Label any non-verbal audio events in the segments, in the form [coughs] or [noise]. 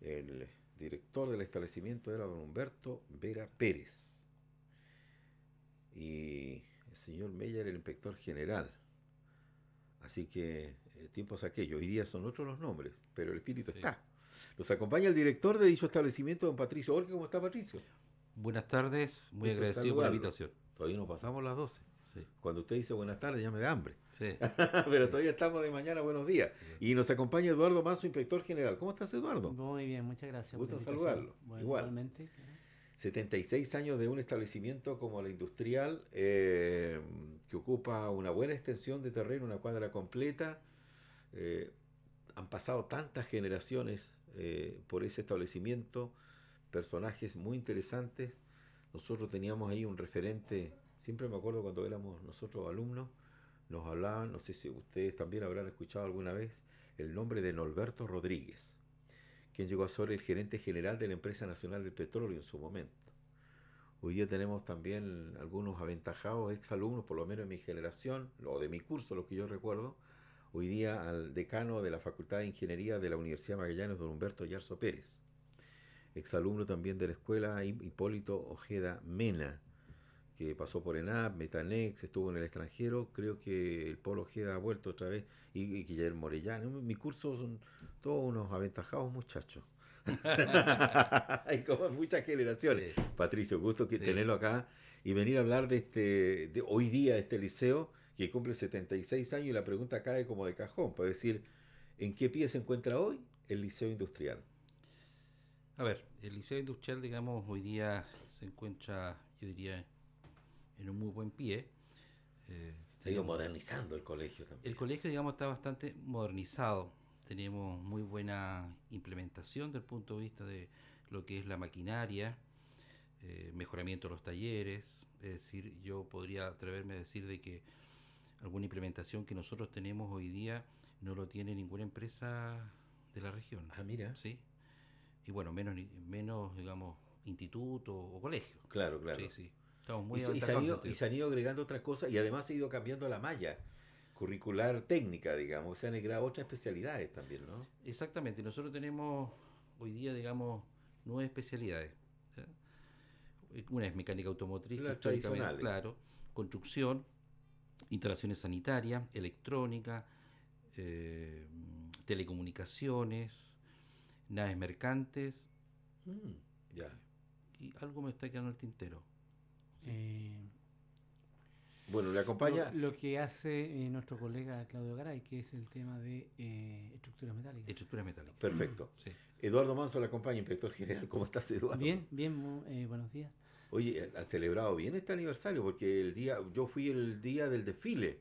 El director del establecimiento era don Humberto Vera Pérez. Y el señor Mella era el inspector general. Así que el eh, tiempo es aquellos. Hoy día son otros los nombres, pero el espíritu está. Los acompaña el director de dicho establecimiento, don Patricio Orque. ¿Cómo está, Patricio? Buenas tardes, muy agradecido por la invitación. Todavía nos pasamos las 12. Cuando usted dice buenas tardes, ya me da hambre. [laughs] Pero todavía estamos de mañana, buenos días. Y nos acompaña Eduardo Mazo, inspector general. ¿Cómo estás, Eduardo? Muy bien, muchas gracias. Gusto saludarlo. Igual. Igualmente. 76 años de un establecimiento como la industrial, eh, que ocupa una buena extensión de terreno, una cuadra completa. Eh, han pasado tantas generaciones eh, por ese establecimiento, personajes muy interesantes. Nosotros teníamos ahí un referente Siempre me acuerdo cuando éramos nosotros alumnos, nos hablaban, no sé si ustedes también habrán escuchado alguna vez, el nombre de Norberto Rodríguez, quien llegó a ser el gerente general de la Empresa Nacional de Petróleo en su momento. Hoy día tenemos también algunos aventajados exalumnos, por lo menos de mi generación, o de mi curso, lo que yo recuerdo, hoy día al decano de la Facultad de Ingeniería de la Universidad de Magallanes, don Humberto Yarzo Pérez, exalumno también de la Escuela Hipólito Ojeda Mena, que pasó por ENAP, Metanex, estuvo en el extranjero, creo que el Polo Ojeda ha vuelto otra vez, y, Guillermo Morellano. Mi curso son todos unos aventajados muchachos. [laughs] Hay como muchas generaciones. Patricio, gusto tenerlo acá y venir a hablar de este de hoy día este liceo que cumple 76 años y la pregunta cae como de cajón, puede decir, ¿en qué pie se encuentra hoy el liceo industrial? A ver, el liceo industrial, digamos, hoy día se encuentra, yo diría, en un muy buen pie. Eh, Se ha ido modernizando el colegio también. El colegio, digamos, está bastante modernizado. Tenemos muy buena implementación desde el punto de vista de lo que es la maquinaria, eh, mejoramiento de los talleres. Es decir, yo podría atreverme a decir de que alguna implementación que nosotros tenemos hoy día no lo tiene ninguna empresa de la región. Ah, mira. Sí. Y bueno, menos, menos digamos, instituto o colegio. Claro, claro. sí. Muy y, y, se han ido, agregando otras cosas y además se ha ido cambiando la malla curricular técnica, digamos, se han agregado otras especialidades también, ¿no? Exactamente, nosotros tenemos hoy día, digamos, nueve especialidades. Una es mecánica automotriz, Las claro, construcción, instalaciones sanitarias, electrónica, eh, telecomunicaciones, naves mercantes. Mm, ya. Y algo me está quedando el tintero bueno, le acompaña. Lo, que hace eh, nuestro colega Claudio Garay, que es el tema de eh, estructuras metálicas. Estructuras metálicas. Perfecto. Eduardo Manso le acompaña, inspector general. ¿Cómo estás, Eduardo? Bien, bien, eh, buenos días. Oye, ha celebrado bien este aniversario, porque el día, yo fui el día del desfile,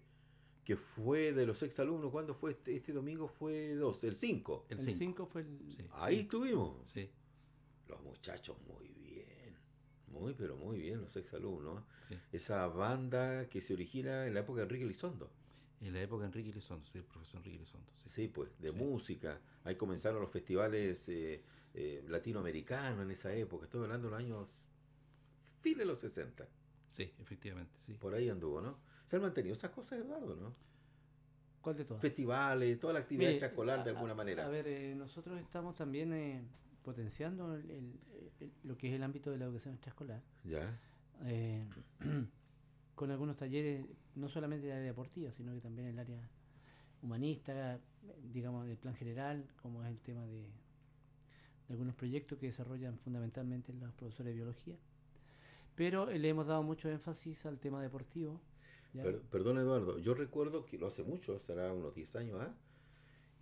que fue de los exalumnos. ¿Cuándo fue este, este domingo? Fue 2, el 5. El 5 fue el. Ahí estuvimos. Sí. Los muchachos muy muy, pero muy bien los exalumnos. ¿no? Esa banda que se origina en la época de Enrique Lizondo. En la época de Enrique Lizondo, sí, el profesor Enrique Lizondo. Sí. pues, de música. Ahí comenzaron los festivales eh, eh, latinoamericanos en esa época. Estoy hablando de los años. fines de los 60. Sí, efectivamente, sí. Por ahí anduvo, ¿no? Se han mantenido esas cosas, Eduardo, ¿no? ¿Cuál de todas? Festivales, toda la actividad escolar de alguna manera. A ver, eh, nosotros estamos también en potenciando lo que es el ámbito de la educación extraescolar. Eh, [clears throat] con algunos talleres, no solamente del área deportiva, sino que también el área humanista, digamos, del plan general, como es el tema de, algunos proyectos que desarrollan fundamentalmente los profesores de biología. Pero eh, le hemos dado mucho énfasis al tema deportivo. perdón, Eduardo, yo recuerdo que lo hace mucho, será unos 10 años, ¿ah?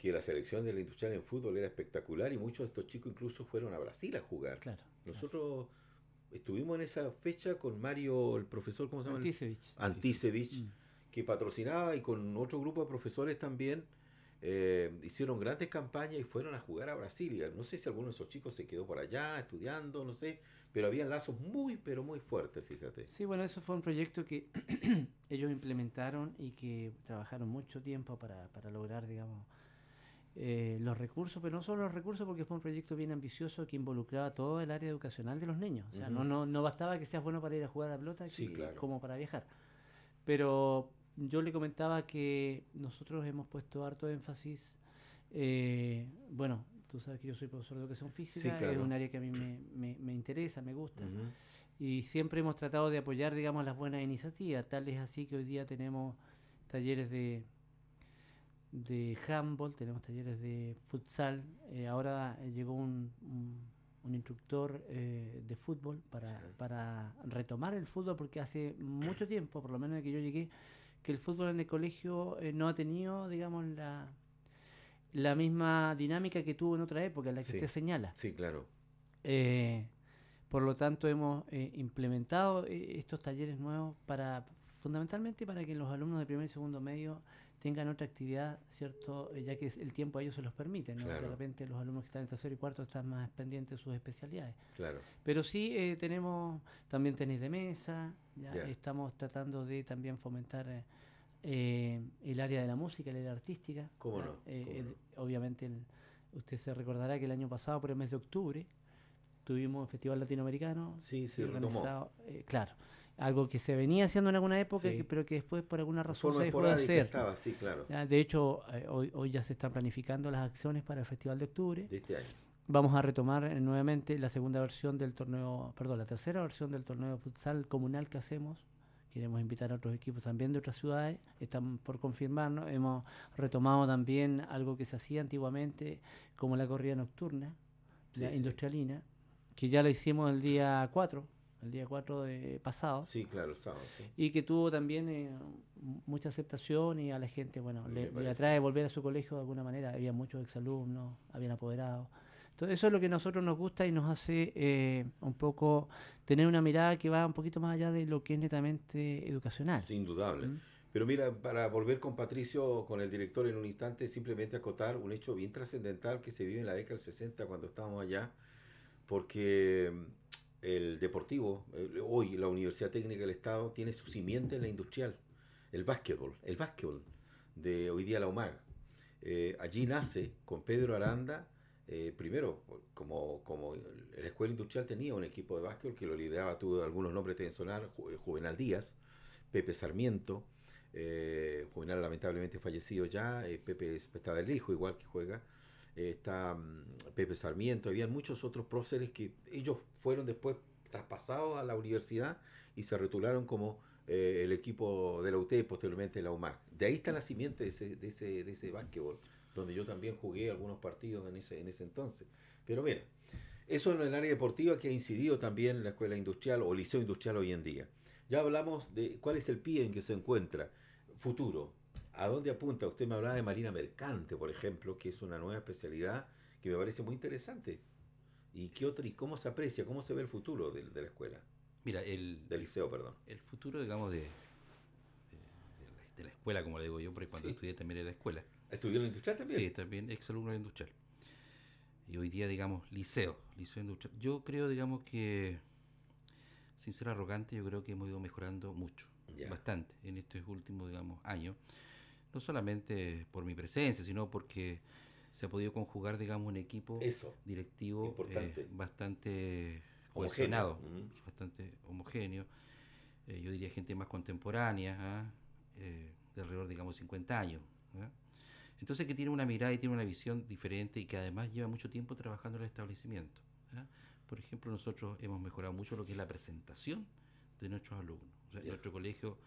que la selección de la industrial en fútbol era espectacular y muchos de estos chicos incluso fueron a Brasil a jugar. Claro. Nosotros estuvimos en esa fecha con Mario, el profesor, ¿cómo se llama? Antisevich. Antisevich, mm. que patrocinaba y con otro grupo de profesores también. Eh, hicieron grandes campañas y fueron a jugar a Brasilia. No sé si alguno de esos chicos se quedó por allá estudiando, no sé, pero había lazos muy, pero muy fuertes, fíjate. Sí, bueno, eso fue un proyecto que [clears throat] ellos implementaron y que trabajaron mucho tiempo para, para lograr, digamos, eh, los recursos, pero no solo los recursos, porque fue un proyecto bien ambicioso que involucraba todo el área educacional de los niños. O sea, no, no, no bastaba que seas bueno para ir a jugar a la pelota como para viajar. Pero yo le comentaba que nosotros hemos puesto harto énfasis. Eh, bueno, tú sabes que yo soy profesor de educación física, es un área que a mí me, me, interesa, me gusta. Y siempre hemos tratado de apoyar, digamos, las buenas iniciativas. Tal es así que hoy día tenemos talleres de de handball, tenemos talleres de futsal. Eh, ahora eh, llegó un, instructor eh, de fútbol para, retomar el fútbol, porque hace mucho tiempo, por lo menos desde que yo llegué, que el fútbol en el colegio no ha tenido, digamos, la, la misma dinámica que tuvo en otra época, la que usted señala. Sí, claro. por lo tanto, hemos implementado estos talleres nuevos para fundamentalmente para que los alumnos de primer y segundo medio tengan otra actividad, ¿cierto? Eh, ya que el tiempo a ellos se los permite, ¿no? De repente los alumnos que están en tercero y cuarto están más pendientes de sus especialidades. Claro. Pero sí eh, tenemos también tenis de mesa, ya estamos tratando de también fomentar eh, eh, el área de la música, el área artística. Obviamente usted se recordará que el año pasado, por el mes de octubre, tuvimos el festival latinoamericano. Sí, sí, organizado, claro algo que se venía haciendo en alguna época, pero que después por alguna razón se dejó de hacer. sí, claro. De hecho, eh, hoy, ya se están planificando las acciones para el Festival de Octubre. Este Vamos a retomar eh, nuevamente la segunda versión del torneo, perdón, la tercera versión del torneo futsal comunal que hacemos. Queremos invitar a otros equipos también de otras ciudades, están por confirmarnos. Hemos retomado también algo que se hacía antiguamente, como la corrida nocturna, industrialina, que ya la hicimos el día 4 el día 4 de pasado. Sí, claro, sábado. Y que tuvo también eh, mucha aceptación y a la gente, bueno, le, atrae volver a su colegio de alguna manera. Había muchos exalumnos, habían apoderado. Entonces eso es lo que a nosotros nos gusta y nos hace eh, un poco tener una mirada que va un poquito más allá de lo que es netamente educacional. Sí, indudable. Pero mira, para volver con Patricio, con el director en un instante, simplemente acotar un hecho bien trascendental que se vive en la década del 60 cuando estábamos allá, porque el deportivo, eh, hoy la Universidad Técnica del Estado tiene su simiente en la industrial, el básquetbol, el básquetbol de hoy día la UMAG. Eh, allí nace con Pedro Aranda, eh, primero, como, como la escuela industrial tenía un equipo de básquetbol que lo lideraba, tuvo algunos nombres de sonar, Juvenal Díaz, Pepe Sarmiento, Juvenal lamentablemente fallecido ya, Pepe estaba el hijo igual que juega, está mm, Pepe Sarmiento, había muchos otros próceres que ellos fueron después traspasados a la universidad y se retularon como eh, el equipo de la UT y posteriormente la UMAC. De ahí está la simiente de ese, básquetbol, donde yo también jugué algunos partidos en ese, en ese entonces. Pero mira, eso en el área deportiva que ha incidido también en la escuela industrial o liceo industrial hoy en día. Ya hablamos de cuál es el pie en que se encuentra futuro, ¿A dónde apunta? Usted me hablaba de marina mercante, por ejemplo, que es una nueva especialidad que me parece muy interesante. ¿Y qué otro, y cómo se aprecia, cómo se ve el futuro de, la escuela? Mira, el... Del liceo, perdón. El futuro, digamos, de, la, escuela, como le digo yo, porque cuando estudié también era escuela. ¿Estudió en la industrial también? Sí, también, ex alumno de industrial. Y hoy día, digamos, liceo, Yo creo, digamos, que, sin ser arrogante, yo creo que hemos ido mejorando mucho, bastante, en estos últimos, digamos, años no solamente por mi presencia, sino porque se ha podido conjugar, digamos, un equipo directivo bastante eh, cohesionado, bastante homogéneo. Mm. Eh, yo diría gente más contemporánea, ¿ah? eh, de alrededor, digamos, 50 años. ¿ah? Entonces que tiene una mirada y tiene una visión diferente y que además lleva mucho tiempo trabajando en el establecimiento. ¿ah? Por ejemplo, nosotros hemos mejorado mucho lo que es la presentación de nuestros alumnos. O Nuestro colegio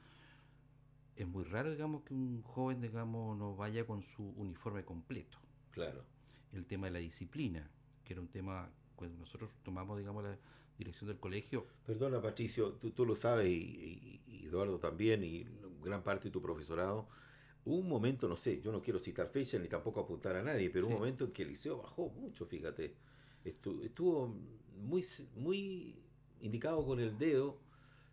es muy raro, digamos, que un joven, digamos, no vaya con su uniforme completo. Claro. El tema de la disciplina, que era un tema cuando nosotros tomamos, digamos, la dirección del colegio. Perdona, Patricio, tú, lo sabes, y, Eduardo también, y gran parte de tu profesorado. un momento, no sé, yo no quiero citar fechas ni tampoco apuntar a nadie, pero un momento en que el liceo bajó mucho, fíjate. Estuvo, estuvo muy, muy indicado con el dedo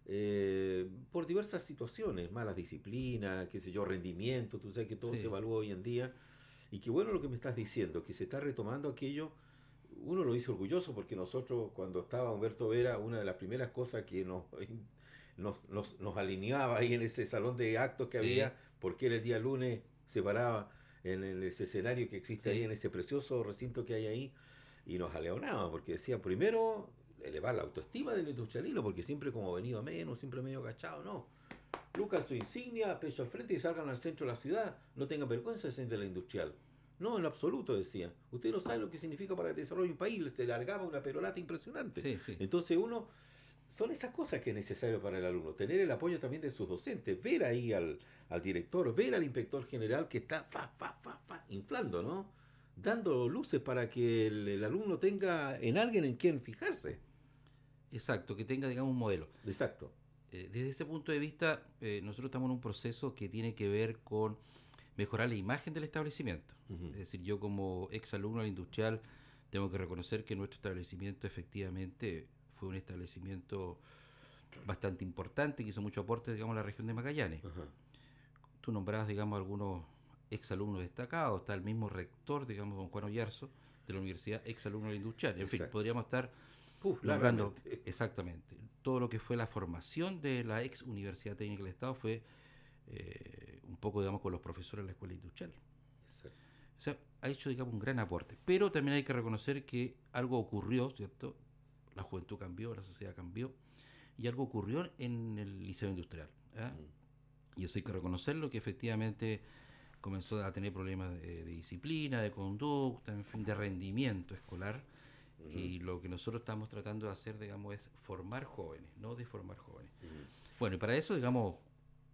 eh, por diversas situaciones, malas disciplinas, qué sé yo, rendimiento, tú sabes que todo se evalúa hoy en día. Y qué bueno lo que me estás diciendo, que se está retomando aquello. Uno lo hizo orgulloso porque nosotros, cuando estaba Humberto Vera, una de las primeras cosas que nos, [laughs] nos, alineaba ahí en ese salón de actos que había, porque el día lunes, se paraba en ese escenario que existe ahí, en ese precioso recinto que hay ahí, y nos aleonaba, porque decía, primero elevar la autoestima del industrialismo, porque siempre como venido a menos, siempre medio cachado, no. Lucas su insignia, pecho al frente y salgan al centro de la ciudad. No tengan vergüenza de ser de la industrial. No, en absoluto, decía. Usted no sabe lo que significa para el desarrollo de un país. Se largaba una perolata impresionante. Entonces uno, son esas cosas que es necesario para el alumno. Tener el apoyo también de sus docentes. Ver ahí al, director, ver al inspector general que está fa, fa, fa, fa, inflando, ¿no? Dando luces para que el, el alumno tenga en alguien en quien fijarse. Exacto, que tenga, digamos, un modelo. Exacto. Eh, desde ese punto de vista, eh, nosotros estamos en un proceso que tiene que ver con mejorar la imagen del establecimiento. Es decir, yo como ex alumno del industrial tengo que reconocer que nuestro establecimiento efectivamente fue un establecimiento bastante importante, que hizo mucho aporte, digamos, a la región de Magallanes. Tú nombrabas, digamos, algunos ex-alumnos destacados, está el mismo rector, digamos, don Juan Oyarzo, de la universidad, exalumno del industrial. En fin, podríamos estar Uf, [laughs] exactamente todo lo que fue la formación de la ex Universidad Técnica del Estado fue eh, un poco, digamos, con los profesores de la escuela industrial. O sea, ha hecho, digamos, un gran aporte. Pero también hay que reconocer que algo ocurrió, ¿cierto? La juventud cambió, la sociedad cambió, y algo ocurrió en el liceo industrial. ¿ah? Mm. Y eso hay que reconocerlo, que efectivamente comenzó a tener problemas de, de disciplina, de conducta, en fin, de rendimiento escolar y lo que nosotros estamos tratando de hacer, digamos, es formar jóvenes, no de jóvenes. Bueno, y para eso, digamos,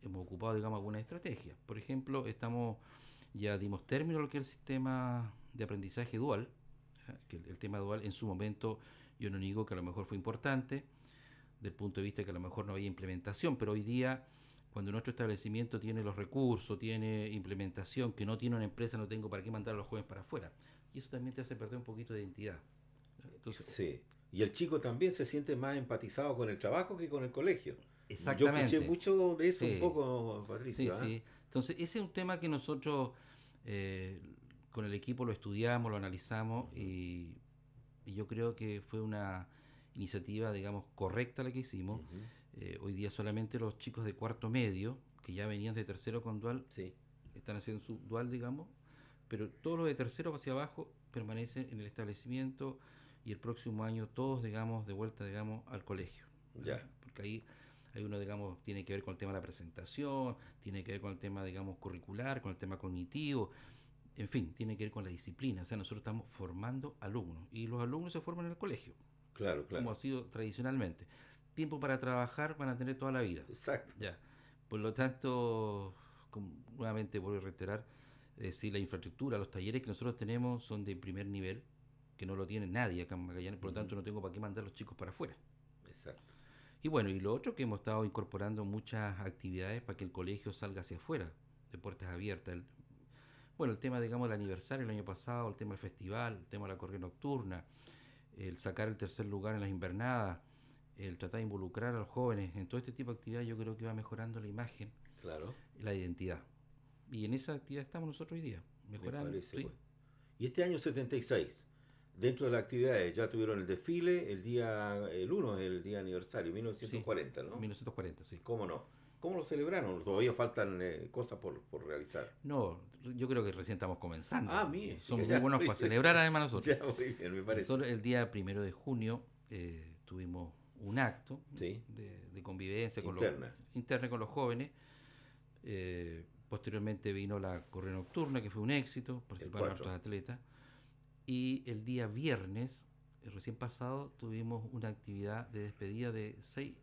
hemos ocupado, digamos, algunas estrategias. Por ejemplo, estamos ya dimos término a lo que es el sistema de aprendizaje dual, que el, tema dual en su momento yo no digo que a lo mejor fue importante, del punto de vista de que a lo mejor no había implementación, pero hoy día cuando nuestro establecimiento tiene los recursos, tiene implementación, que no tiene una empresa, no tengo para qué mandar a los jóvenes para afuera. Y eso también te hace perder un poquito de identidad sí. Y el chico también se siente más empatizado con el trabajo que con el colegio. Exactamente. Yo escuché mucho de eso un poco, Patricio. ¿ah? Entonces, ese es un tema que nosotros eh, con el equipo lo estudiamos, lo analizamos y, yo creo que fue una iniciativa, digamos, correcta la que hicimos. Eh, hoy día solamente los chicos de cuarto medio, que ya venían de tercero con dual, están haciendo su dual, digamos, pero todos los de tercero hacia abajo permanecen en el establecimiento y el próximo año todos, digamos, de vuelta, digamos, al colegio. Ya. Porque ahí hay uno, digamos, tiene que ver con el tema de la presentación, tiene que ver con el tema, digamos, curricular, con el tema cognitivo, en fin, tiene que ver con la disciplina. O sea, nosotros estamos formando alumnos y los alumnos se forman en el colegio. Claro, claro. Como ha sido tradicionalmente. Tiempo para trabajar van a tener toda la vida. Exacto. Ya. Por lo tanto, nuevamente vuelvo a reiterar, es decir, la infraestructura, los talleres que nosotros tenemos son de primer nivel, que no lo tiene nadie acá en Magallanes, por lo tanto no tengo para qué mandar a los chicos para afuera. Exacto. Y bueno, y lo otro que hemos estado incorporando muchas actividades para que el colegio salga hacia afuera, de puertas abiertas. bueno, el tema, digamos, del aniversario el año pasado, el tema del festival, el tema de la corrida nocturna, el sacar el tercer lugar en las invernadas, el tratar de involucrar a los jóvenes en todo este tipo de actividades, yo creo que va mejorando la imagen claro. la identidad. Y en esa actividad estamos nosotros hoy día, mejorando. Pues. Y este año 76, Dentro de las actividades eh, ya tuvieron el desfile el día, el 1 es el día aniversario, 1940, ¿no? 1940, sí. ¿Cómo no? ¿Cómo lo celebraron? Todavía faltan eh, cosas por, realizar. No, yo creo que recién estamos comenzando. Ah, mire. son muy buenos para celebrar además nosotros. Ya, muy me parece. el día 1 de junio eh, tuvimos un acto de, convivencia con interna. Los, con los jóvenes. posteriormente vino la correa nocturna, que fue un éxito, participaron los atletas. Y el día viernes, el eh, recién pasado, tuvimos una actividad de despedida de seis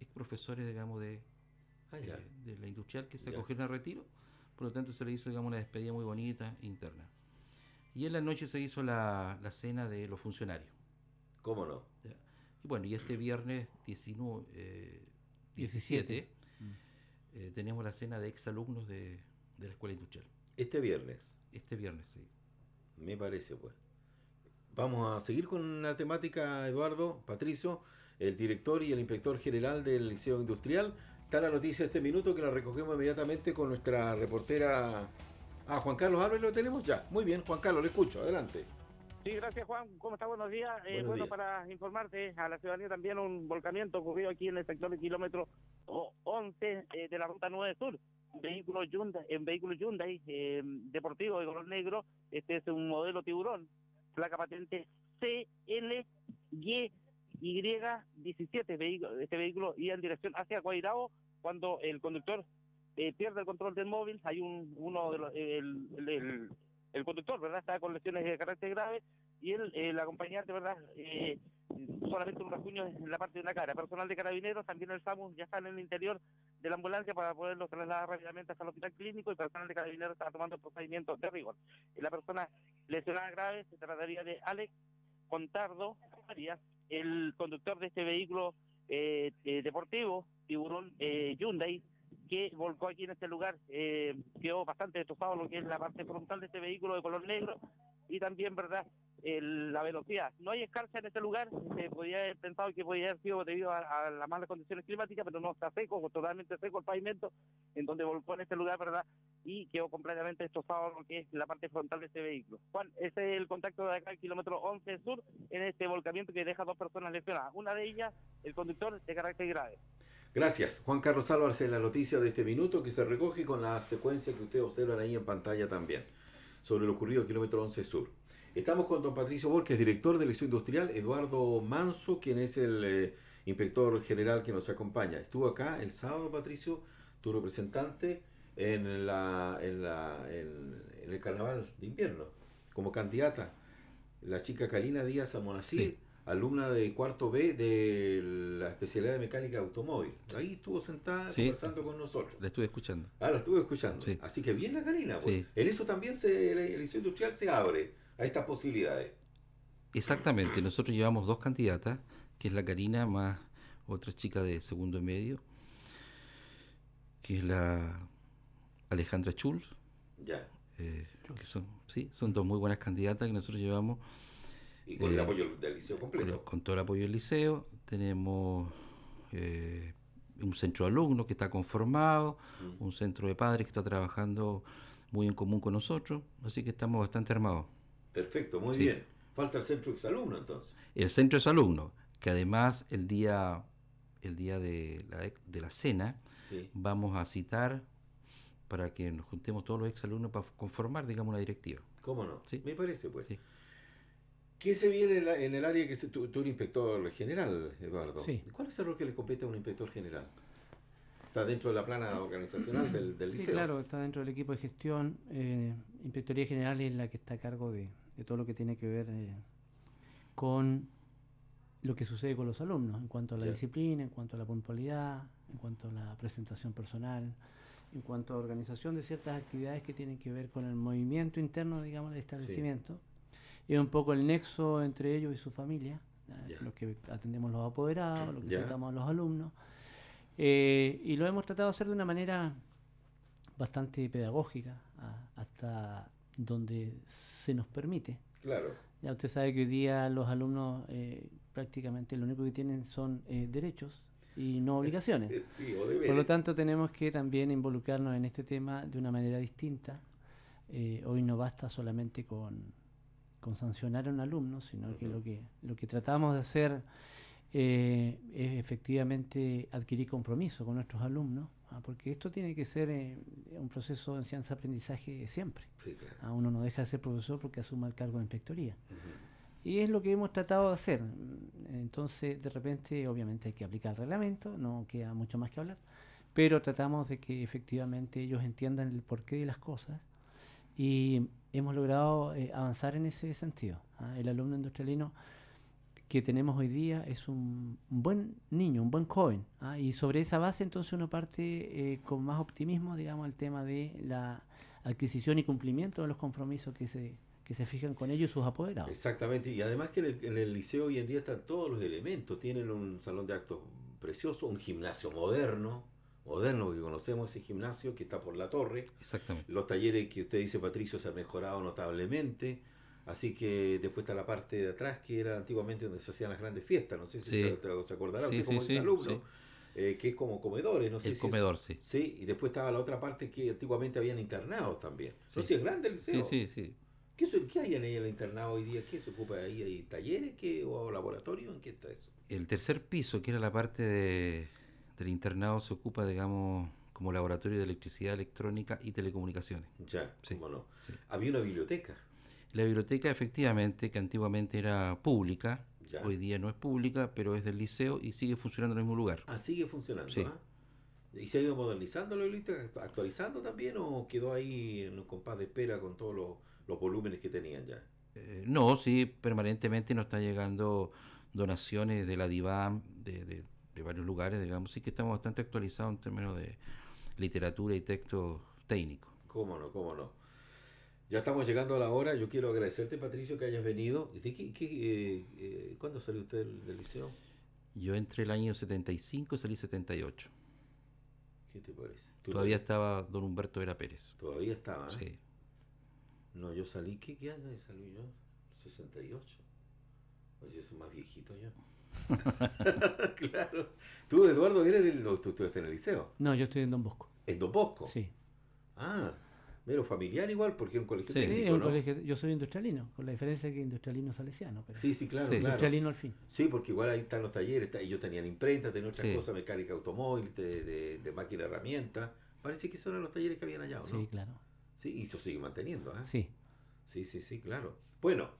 ex profesores, digamos, de, ah, eh, de la industrial que se acogieron a retiro. Por lo tanto, se le hizo, digamos, una despedida muy bonita, interna. Y en la noche se hizo la, cena de los funcionarios. ¿Cómo no? Y bueno, y este mm. viernes 19, 17, eh, tenemos la cena de exalumnos de, de la Escuela Industrial. Este viernes. Este viernes, sí me parece, pues. Vamos a seguir con la temática, Eduardo, Patricio, el director y el inspector general del Liceo Industrial. Está la noticia de este minuto que la recogemos inmediatamente con nuestra reportera. Ah, Juan Carlos Álvarez lo tenemos ya. Muy bien, Juan Carlos, le escucho. Adelante. Sí, gracias Juan. ¿Cómo está? Buenos días. Eh, bueno, para informarte a la ciudadanía también un volcamiento ocurrido aquí en el sector de kilómetro 11 eh, de la Ruta 9 Sur vehículo Hyundai, en vehículos Hyundai eh, em, deportivos de color negro. Este es un modelo tiburón, placa patente CLY. 17 este vehículo iba en dirección hacia Guairao cuando el conductor eh, pierde el control del móvil, hay un, uno de los, el, conductor, ¿verdad? Está con lesiones de carácter grave y el, el acompañante, ¿verdad? Eh, solamente un rasguño en la parte de una cara. Personal de carabineros, también el SAMU ya están en el interior de la ambulancia para poderlo trasladar rápidamente hasta el hospital clínico y personal de carabineros está tomando procedimientos de rigor. La persona lesionada grave se trataría de Alex Contardo el conductor de este vehículo eh, eh, deportivo, tiburón eh, Hyundai, que volcó aquí en este lugar, quedó bastante destrozado lo que es la parte frontal de este vehículo de color negro y también, ¿verdad?, la velocidad. No hay escarcha en este lugar, se podía haber pensado que podía haber sido debido a, las malas condiciones climáticas, pero no, está seco, totalmente seco el pavimento en donde volcó en este lugar, ¿verdad? Y quedó completamente destrozado lo que es la parte frontal de este vehículo. Juan, ese es el contacto de acá, el kilómetro 11 sur, en este volcamiento que deja dos personas lesionadas. Una de ellas, el conductor, de carácter grave. Gracias. Juan Carlos Álvarez en la noticia de este minuto que se recoge con la secuencia que ustedes observan ahí en pantalla también, sobre lo ocurrido kilómetro 11 sur. Estamos con don Patricio Borges, director de la Instituto Industrial, Eduardo Manso, quien es el eh, inspector general que nos acompaña. Estuvo acá el sábado, Patricio, tu representante, en, la, en, el carnaval de invierno, como candidata. La chica Karina Díaz Amonací, alumna de cuarto B de la especialidad de mecánica de automóvil. Ahí estuvo sentada conversando con nosotros. La estuve escuchando. Ah, la estuve escuchando. Así que bien la Karina. Pues. En eso también se, la, el Industrial se abre a estas posibilidades. Exactamente, nosotros llevamos dos candidatas, que es la Karina más otra chica de segundo y medio, que es la Alejandra Chul. Ya. Eh, que son, sí, son dos muy buenas candidatas que nosotros llevamos. Y con el eh, apoyo del liceo completo. Con, todo el apoyo del liceo. Tenemos eh, un centro de alumnos que está conformado, mm. un centro de padres que está trabajando muy en común con nosotros, así que estamos bastante armados. Perfecto, muy bien. Falta el centro exalumno entonces. El centro exalumno, que además el día, el día de, la, cena vamos a citar para que nos juntemos todos los exalumnos para conformar, digamos, la directiva. ¿Cómo no? ¿Sí? Me parece, pues. ¿Qué se viene en, el área que se, tú, inspector general, Eduardo? ¿Cuál es el rol que le compete a un inspector general? Está dentro de la plana organizacional del, del sí, claro, está dentro del equipo de gestión. Eh, Inspectoría General es la que está a cargo de, de todo lo que tiene que ver eh, con lo que sucede con los alumnos en cuanto a la disciplina, en cuanto a la puntualidad, en cuanto a la presentación personal, en cuanto a organización de ciertas actividades que tienen que ver con el movimiento interno, digamos, del establecimiento. Y un poco el nexo entre ellos y su familia, lo que atendemos los apoderados, lo que sentamos a los alumnos. Eh, y lo hemos tratado de hacer de una manera bastante pedagógica, hasta donde se nos permite. Claro. Ya usted sabe que hoy día los alumnos eh, prácticamente lo único que tienen son eh, derechos y no [laughs] obligaciones. Por lo tanto, tenemos que también involucrarnos en este tema de una manera distinta. Eh, hoy no basta solamente con, sancionar a un alumno, sino que lo que lo que tratamos de hacer es efectivamente adquirir compromiso con nuestros alumnos Ah, porque esto tiene que ser eh, un proceso de enseñanza-aprendizaje siempre. Sí, ah, Uno no deja de ser profesor porque asuma el cargo de inspectoría. Y es lo que hemos tratado de hacer. Entonces, de repente, obviamente hay que aplicar el reglamento, no queda mucho más que hablar, pero tratamos de que efectivamente ellos entiendan el porqué de las cosas y hemos logrado eh, avanzar en ese sentido. Ah, el alumno industrialino que tenemos hoy día es un buen niño, un buen joven. ¿ah? Y sobre esa base entonces uno parte eh, con más optimismo, digamos, el tema de la adquisición y cumplimiento de los compromisos que se, que se fijan con ellos y sus apoderados. Exactamente, y además que en el, en el liceo hoy en día están todos los elementos, tienen un salón de actos precioso, un gimnasio moderno, moderno que conocemos, ese gimnasio que está por la torre. Exactamente. Los talleres que usted dice, Patricio, se han mejorado notablemente. Así que después está la parte de atrás, que era antiguamente donde se hacían las grandes fiestas, no sé si se, acordará como sí, alumno, eh, que es como comedores, no sé el comedor, sí. Sí, y después estaba la otra parte que antiguamente habían internados también. No sé si es grande el liceo. Sí, sí, sí. ¿Qué, ¿Qué, hay en el internado hoy día? ¿Qué se ocupa ahí? ¿Hay talleres que o laboratorio? ¿En qué está eso? El tercer piso, que era la parte del internado, se ocupa, digamos, como laboratorio de electricidad electrónica y telecomunicaciones. Ya, sí. cómo no. Había una biblioteca. La biblioteca efectivamente, que antiguamente era pública, hoy día no es pública, pero es del liceo y sigue funcionando en el mismo lugar. Ah, sigue funcionando. ¿ah? ¿Y se ha ido modernizando la biblioteca, actualizando también o quedó ahí en un compás de espera con todos los, volúmenes que tenían ya? Eh, no, sí, permanentemente nos están llegando donaciones de la DIVAM, de, de, varios lugares, digamos, sí que estamos bastante actualizados en términos de literatura y texto técnico. ¿Cómo no? ¿Cómo no? Ya estamos llegando a la hora. Yo quiero agradecerte, Patricio, que hayas venido. Eh, eh, ¿Cuándo salió usted del, liceo? Yo entre el año 75 y salí 78. ¿Qué te parece? Todavía estaba don Humberto Vera Pérez. Todavía estaba. ¿eh? Sí. No, yo salí, ¿qué, qué año salí yo? 68. Oye, es más viejito yo. [laughs] [laughs] claro. Tú, Eduardo, eres del, tú, en el liceo. No, yo estoy en Don Bosco. ¿En Don Bosco? Sí. Ah, pero familiar igual, porque es un colegio sí, técnico, yo soy industrialino, con la diferencia que industrialino salesiano. sí, sí, claro, Industrialino al fin. Sí, porque igual ahí están los talleres, ellos tenían imprenta, tenían otras cosas, mecánica automóvil, de, de, máquina herramienta. Parece que son eran los talleres que habían allá, ¿no? Sí, claro. Sí, y eso sigue manteniendo, ¿eh? Sí. Sí, sí, sí, claro. Bueno,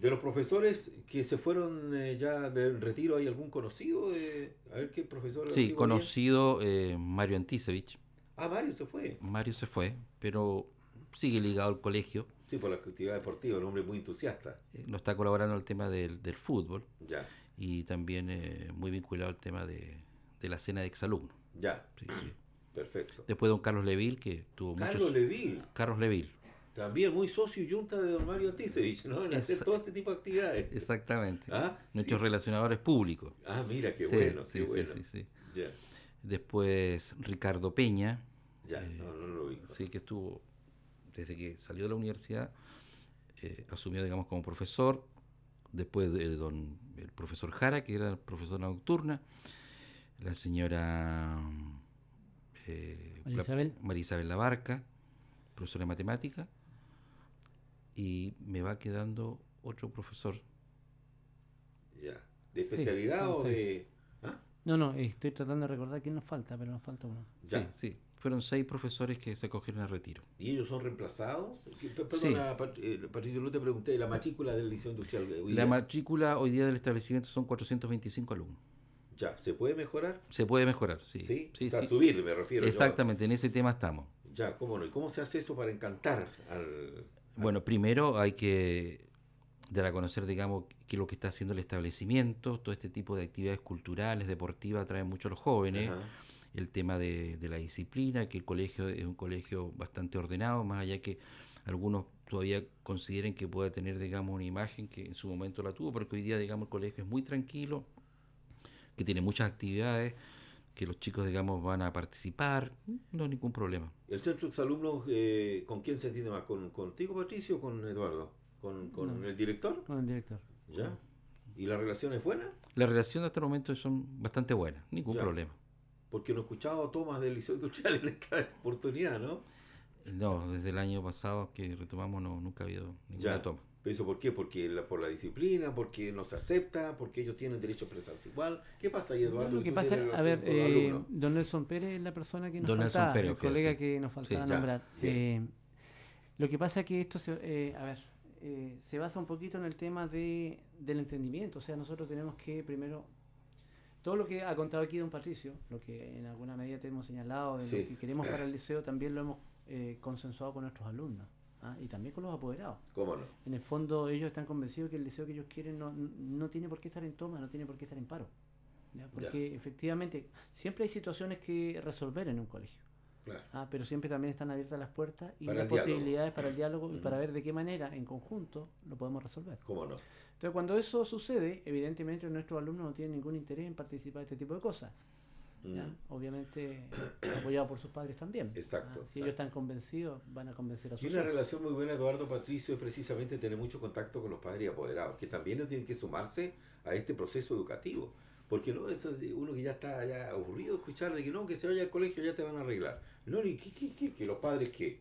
de los profesores que se fueron eh, ya del retiro, ¿hay algún conocido? a ver qué profesor. Sí, conocido eh, Mario Antisevich. Ah, Mario se fue. Mario se fue, pero sigue ligado al colegio. Sí, por la actividad deportiva, un hombre muy entusiasta. Eh, no está colaborando al tema del, fútbol. Ya. Y también eh, muy vinculado al tema de, la cena de exalumno. Ya. Sí, sí. Perfecto. Después don Carlos Leville, que tuvo Carlos Levil? Leville. Carlos Leville. También muy socio y junta de don Mario Antisevich, ¿no? En hacer todo este tipo de actividades. Exactamente. ¿Ah? Nuestros relacionadores públicos. Ah, mira, qué bueno, qué bueno. Sí, sí, sí. Ya. Después Ricardo Peña. Ya, eh, Sí, que estuvo desde que salió de la universidad, eh, asumió, digamos, como profesor. Después el, eh, don, el profesor Jara, que era profesora nocturna. La señora eh, Isabel Labarca, profesora de matemática. Y me va quedando otro profesor. Ya. ¿De especialidad o de.? No, no, estoy tratando de recordar quién nos falta, pero nos falta uno. Ya. Sí, Fueron seis profesores que se acogieron a retiro. ¿Y ellos son reemplazados? sí. Eh, Patricio, no te pregunté, la matrícula del Liceo Industrial. Eh, la matrícula hoy día del establecimiento son 425 alumnos. Ya, ¿se puede mejorar? Se puede mejorar, sí. ¿Sí? sí o subir, me refiero. Exactamente, en ese tema estamos. Ya, cómo no. ¿Y cómo se hace eso para encantar al... Bueno, primero hay que dar a conocer, digamos, qué es lo que está haciendo el establecimiento, todo este tipo de actividades culturales, deportivas, atrae mucho a los jóvenes. El tema de, la disciplina, que el colegio es un colegio bastante ordenado, más allá que algunos todavía consideren que pueda tener, digamos, una imagen que en su momento la tuvo, porque hoy día, digamos, el colegio es muy tranquilo, que tiene muchas actividades, que los chicos, digamos, van a participar, no hay ningún problema. ¿El centro de eh, con quién se entiende más? ¿Con, ¿Contigo, Patricio, o con Eduardo? con, el director. Con el director. ¿Ya? ¿Y la relación es buena? La relación hasta este el momento son bastante buenas, ningún problema. Porque no he escuchado tomas del Liceo Industrial en esta oportunidad, ¿no? No, desde el año pasado que retomamos no, nunca ha habido ninguna toma. ¿Pero eso por qué? Porque la, por la disciplina, porque no se acepta, porque ellos tienen derecho a expresarse igual. ¿Qué pasa ahí, Eduardo? pasa, a ver, eh, don Nelson Pérez es la persona que nos don faltaba, Pérez, el colega que nos faltaba nombrar. Eh, lo que pasa es que esto se... Eh, a ver eh, se basa un poquito en el tema de, del entendimiento. O sea, nosotros tenemos que primero. Todo lo que ha contado aquí don Patricio, lo que en alguna medida te hemos señalado, lo que queremos para el liceo, también lo hemos eh, consensuado con nuestros alumnos ¿ah? y también con los apoderados. En el fondo, ellos están convencidos que el liceo que ellos quieren no, tiene por qué estar en toma, no tiene por qué estar en paro. Porque efectivamente, siempre hay situaciones que resolver en un colegio. Ah, pero siempre también están abiertas las puertas y las posibilidades para el diálogo y para ver de qué manera en conjunto lo podemos resolver. ¿Cómo no? Entonces, cuando eso sucede, evidentemente nuestros alumnos no tienen ningún interés en participar de este tipo de cosas. Mm. Obviamente [coughs] apoyados por sus padres también. Exacto. Ah, si ellos están convencidos, van a convencer a sus Y una relación muy buena, Eduardo Patricio, es precisamente tener mucho contacto con los padres apoderados, que también los tienen que sumarse a este proceso educativo porque no, eso es uno que ya está aburrido escuchar de que no, que se vaya al colegio ya te van a arreglar. No, ni qué, qué, ¿Que los padres qué?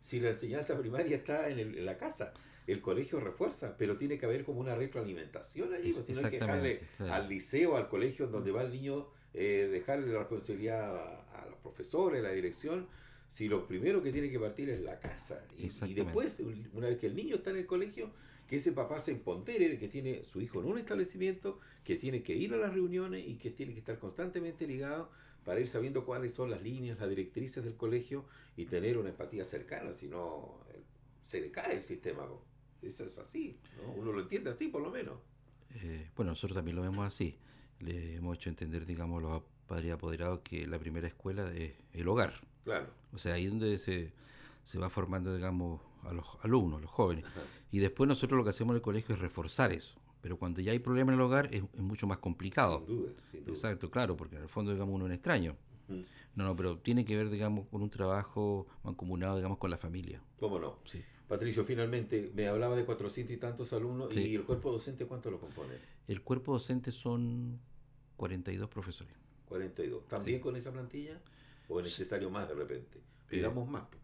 Si la enseñanza primaria está en, la casa, el colegio refuerza, pero tiene que haber como una retroalimentación allí, pues, si no hay que dejarle al liceo, al colegio donde va el niño, eh, dejarle la responsabilidad a, los profesores, a la dirección, si lo primero que tiene que partir es la casa. y después, una vez que el niño está en el colegio, ese papá se empontere de que tiene su hijo en un establecimiento, que tiene que ir a las reuniones y que tiene que estar constantemente ligado para ir sabiendo cuáles son las líneas, las directrices del colegio y tener una empatía cercana, si no eh, se cae el sistema. Eso es así, uno lo entiende así por lo menos. Eh, bueno, nosotros también lo vemos así. Le hemos hecho entender, digamos, los padres apoderados que la primera escuela es el hogar. Claro. O sea, ahí donde se se va formando, digamos, a los alumnos, a los jóvenes. Y después nosotros lo que hacemos en el colegio es reforzar eso. Pero cuando ya hay problemas en el hogar es, mucho más complicado. Sin duda, sin Exacto, claro, porque en el fondo, digamos, uno es extraño. No, no, pero tiene que ver, digamos, con un trabajo mancomunado, digamos, con la familia. ¿Cómo no? Sí. Patricio, finalmente, me hablaba de 400 y tantos alumnos. ¿Y el cuerpo docente cuánto lo compone? El cuerpo docente son 42 profesores. 42. ¿También con esa plantilla? ¿O es necesario más de repente? Eh, digamos más. Pues.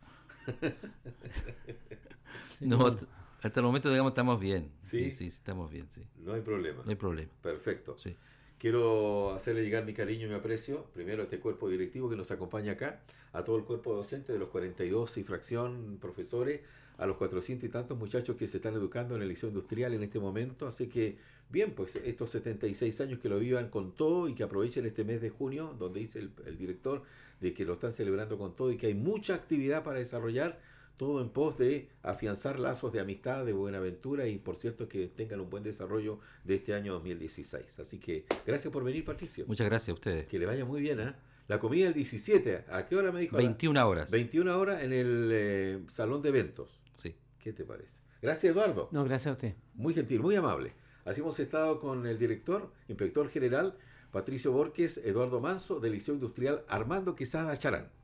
[laughs] no, hasta el momento, digamos, estamos bien. ¿Sí? sí, estamos bien, sí. No hay problema. No hay problema. Perfecto. Sí. Quiero hacerle llegar mi cariño y mi aprecio, primero a este cuerpo directivo que nos acompaña acá, a todo el cuerpo docente de los 42 y fracción profesores a los 400 y tantos muchachos que se están educando en el liceo industrial en este momento. Así que, bien, pues estos 76 años que lo vivan con todo y que aprovechen este mes de junio, donde dice el, director de que lo están celebrando con todo y que hay mucha actividad para desarrollar todo en pos de afianzar lazos de amistad, de buena aventura, y por cierto que tengan un buen desarrollo de este año 2016. Así que gracias por venir, Patricio. Muchas gracias a ustedes. Que le vaya muy bien, ¿eh? La comida el 17, ¿a qué hora me dijo? 21 horas. 21 horas en el eh, salón de eventos. ¿Qué te parece? Gracias, Eduardo. No, gracias a usted. Muy gentil, muy amable. Así hemos estado con el director, inspector general Patricio Borges, Eduardo Manso, del Liceo Industrial Armando Quesada Charán.